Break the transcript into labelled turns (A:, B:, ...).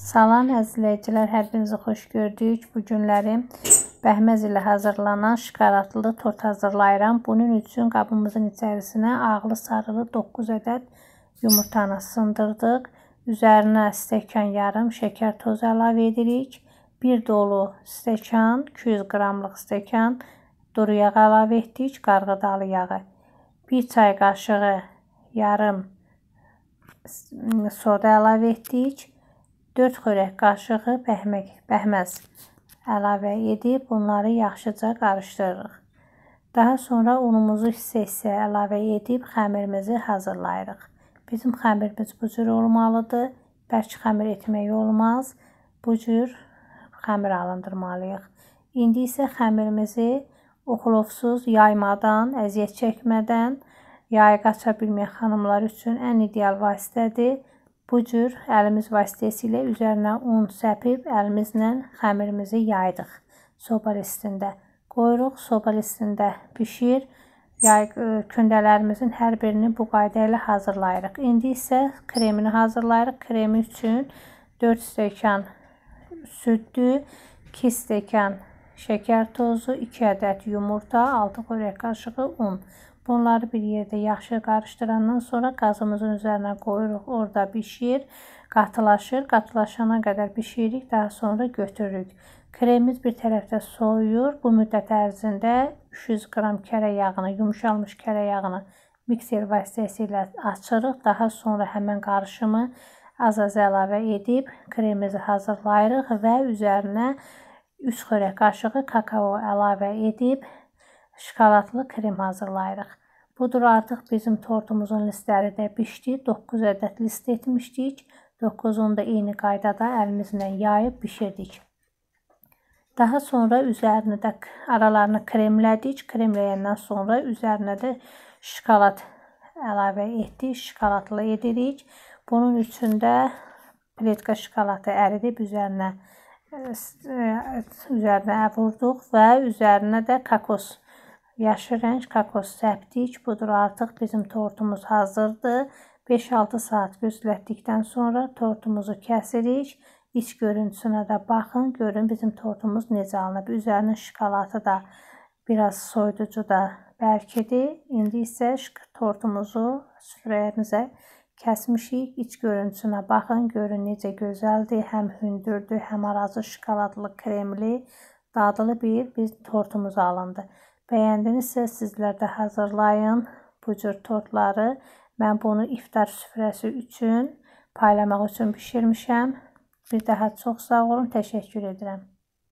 A: Salam əzizləyicilər, hər birinizi xoş gördük. Bu günləri bəhməz ilə hazırlanan şikaratlı tort hazırlayıram. Bunun üçün qabımızın içərisinə ağlı sarılı 9 ədəd yumurtanı sındırdıq. Üzərinə stəkan yarım şəkər tozu əlavə edirik. 1 dolu stəkan, 200 qramlıq stəkan duru yağı əlavə etdik, qarğıdalı yağı. 1 çay qaşığı yarım soda əlavə etdik. 4 xörək qaşığı pəhmək, pəhməz əlavə edib bunları yaxşıca qarışdırırıq. Daha sonra unumuzu hissə-hissə əlavə edib xəmirimizi hazırlayırıq. Bizim xəmirimiz bu cür olmalıdır. Bərk xəmir etmək olmaz. Bu cür xəmir alındırmalıyıq. İndi isə xəmirimizi oxlovsuz, yaymadan, əziyyət çəkmədən yayı qaça bilməyən xanımlar üçün ən ideal vasitədir. Bu cür əlimiz vasitəsilə üzərinə un səpib əlimizlə xəmirimizi yaydıq soba listində. Qoyuruq, soba listində bişir. Yay e, kündələrimizin hər birini bu qayda ilə hazırlayırıq. İndi isə kremini hazırlayırıq. Kremi üçün 4 stəkan süddü, 2 stəkan şəkər tozu, 2 ədəd yumurta, 6 xörək qaşığı un. Bunları bir yerdə yaxşı qarışdırandan sonra qazımızın üzərinə qoyuruq. Orada bişir, qatılaşır. Qatılaşana qədər bişiririk, daha sonra götürürük. Kremimiz bir tərəfdə soyuyur. Bu müddət ərzində 300 qram kərə yağını, yumşalmış kərə yağını mikser vasitəsilə açırıq. Daha sonra həmin qarışımı az-az əlavə edib kremimizi hazırlayırıq və üzərinə 3 xörək qaşığı kakao əlavə edib şokoladlı krem hazırlayırıq. Budur artıq bizim tortumuzun listləri də bişdi. 9 ədəd list etmişdik. 9-unu da eyni qaydada əlimizlə yayıb bişirdik. Daha sonra üzərinə də aralarını kremlədik. Kremləyəndən sonra üzərinə də şokolad əlavə etdik. Şokoladlı edirik. Bunun üçün də pletka şokoladı əridib üzərinə e, e, üzərinə vurduq və üzərinə də kokos Yaşı rəng kokos səpdik. Budur artıq bizim tortumuz hazırdır. 5-6 saat gözlətdikdən sonra tortumuzu kəsirik. İç görüntüsünə də baxın, görün bizim tortumuz necə alınıb. Üzərinin şokolatı da biraz soyuducu da bərkidir. İndi isə tortumuzu süfrəyimizə kəsmişik. İç görüntüsünə baxın, görün necə gözəldir. Həm hündürdür, həm arazı şokoladlı, kremli, dadlı bir biz tortumuz alındı. Bəyəndinizsə sizlər də hazırlayın bu cür tortları. Mən bunu iftar süfrəsi üçün paylamaq üçün bişirmişəm. Bir daha çox sağ olun, təşəkkür edirəm.